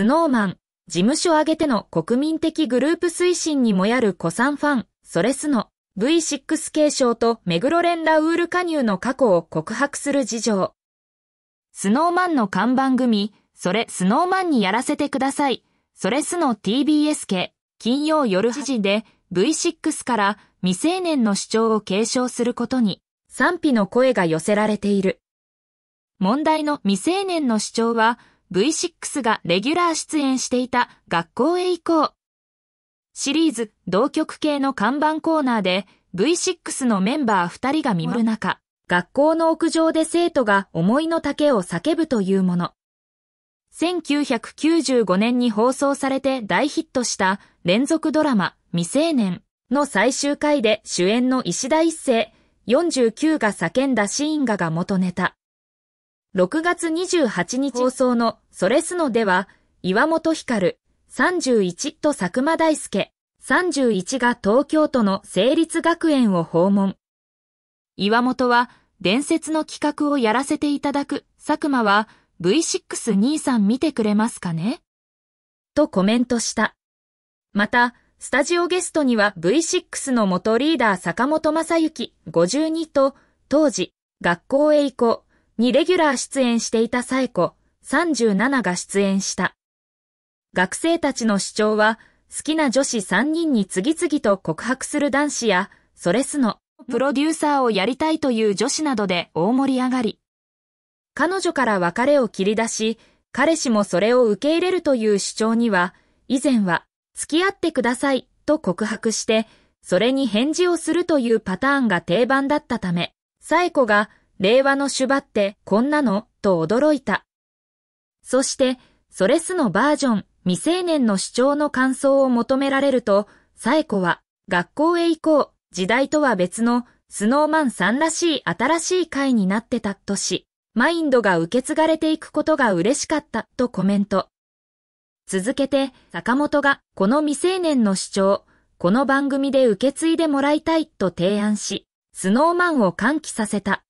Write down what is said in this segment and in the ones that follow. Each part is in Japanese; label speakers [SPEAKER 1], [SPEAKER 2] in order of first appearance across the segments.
[SPEAKER 1] スノーマン、事務所挙げての国民的グループ推進にもやる古参ファン、ソレスの V6 継承と目黒連ラウール加入の過去を告白する事情。スノーマンの看板組、それスノーマンにやらせてください。それスの TBS 系、金曜夜8時で V6 から未成年の主張を継承することに賛否の声が寄せられている。問題の未成年の主張は V6 がレギュラー出演していた学校へ行こう。シリーズ同局系の看板コーナーで V6 のメンバー2人が見守る中、学校の屋上で生徒が思いの丈を叫ぶというもの。1995年に放送されて大ヒットした連続ドラマ未成年の最終回で主演の石田一世49が叫んだシーンがが元ネタ。6月28日放送のそれすのでは、岩本光、31と佐久間大介、31が東京都の成立学園を訪問。岩本は伝説の企画をやらせていただく佐久間は V6 兄さん見てくれますかねとコメントした。また、スタジオゲストには V6 の元リーダー坂本正幸52と当時学校へ行こうにレギュラー出演していたサエコ37が出演した。学生たちの主張は、好きな女子3人に次々と告白する男子や、それすの、プロデューサーをやりたいという女子などで大盛り上がり。彼女から別れを切り出し、彼氏もそれを受け入れるという主張には、以前は、付き合ってくださいと告白して、それに返事をするというパターンが定番だったため、サエコが令和のシュってこんなのと驚いた。そして、それすのバージョン未成年の主張の感想を求められると、エ子は学校へ行こう、時代とは別のスノーマンさんらしい新しい回になってたとし、マインドが受け継がれていくことが嬉しかったとコメント。続けて、坂本がこの未成年の主張、この番組で受け継いでもらいたいと提案し、スノーマンを歓喜させた。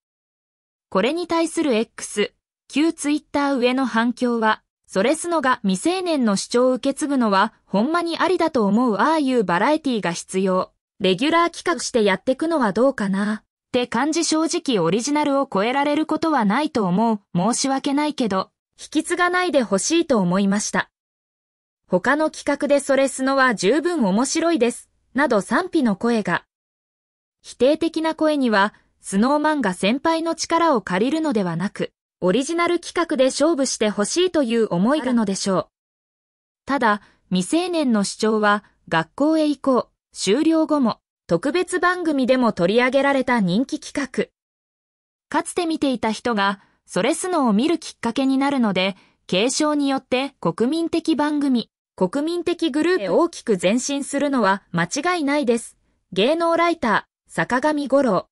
[SPEAKER 1] これに対する X、旧ツイッター上の反響は、それすのが未成年の主張を受け継ぐのは、ほんまにありだと思うああいうバラエティが必要。レギュラー企画してやってくのはどうかな。って感じ正直オリジナルを超えられることはないと思う。申し訳ないけど、引き継がないでほしいと思いました。他の企画でそれすのは十分面白いです。など賛否の声が。否定的な声には、スノーマンが先輩の力を借りるのではなく、オリジナル企画で勝負してほしいという思いがのでしょう。ただ、未成年の主張は、学校へ移行、終了後も、特別番組でも取り上げられた人気企画。かつて見ていた人が、それスノを見るきっかけになるので、継承によって国民的番組、国民的グループへ大きく前進するのは間違いないです。芸能ライター、坂上五郎。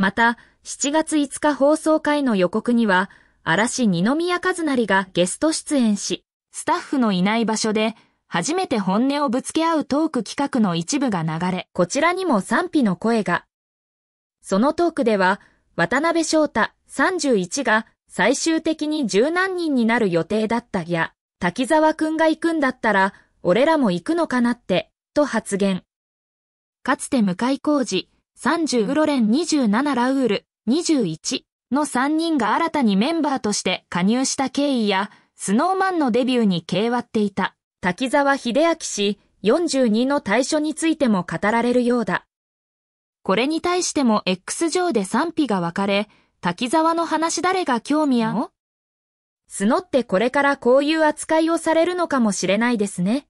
[SPEAKER 1] また、7月5日放送回の予告には、嵐二宮和也がゲスト出演し、スタッフのいない場所で、初めて本音をぶつけ合うトーク企画の一部が流れ、こちらにも賛否の声が。そのトークでは、渡辺翔太31が最終的に十何人になる予定だったや、滝沢くんが行くんだったら、俺らも行くのかなって、と発言。かつて向井浩二、30グロレン27ラウール21の3人が新たにメンバーとして加入した経緯や、スノーマンのデビューに軽わっていた滝沢秀明氏42の対処についても語られるようだ。これに対しても X 上で賛否が分かれ、滝沢の話誰が興味あんのスノってこれからこういう扱いをされるのかもしれないですね。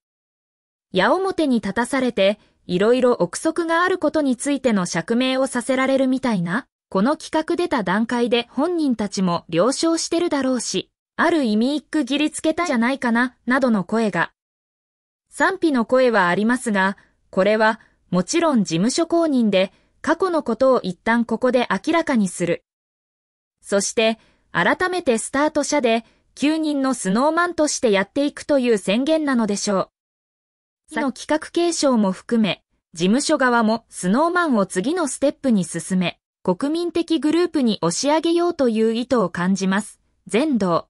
[SPEAKER 1] 矢面に立たされて、いろいろ憶測があることについての釈明をさせられるみたいな、この企画出た段階で本人たちも了承してるだろうし、ある意味一句切りつけたんじゃないかな、などの声が。賛否の声はありますが、これは、もちろん事務所公認で、過去のことを一旦ここで明らかにする。そして、改めてスタート者で、9人のスノーマンとしてやっていくという宣言なのでしょう。の企画継承も含め、事務所側もスノーマンを次のステップに進め、国民的グループに押し上げようという意図を感じます。全道。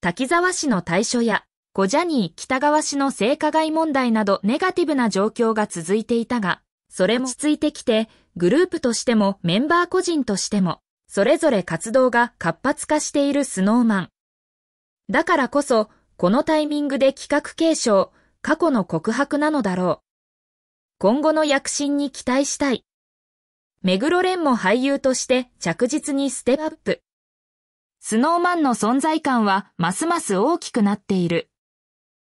[SPEAKER 1] 滝沢市の対処や、小ジャニー北川氏の性加害問題などネガティブな状況が続いていたが、それも落ち着いてきて、グループとしてもメンバー個人としても、それぞれ活動が活発化しているスノーマン。だからこそ、このタイミングで企画継承、過去の告白なのだろう。今後の躍進に期待したい。目黒蓮も俳優として着実にステップアップ。スノーマンの存在感はますます大きくなっている。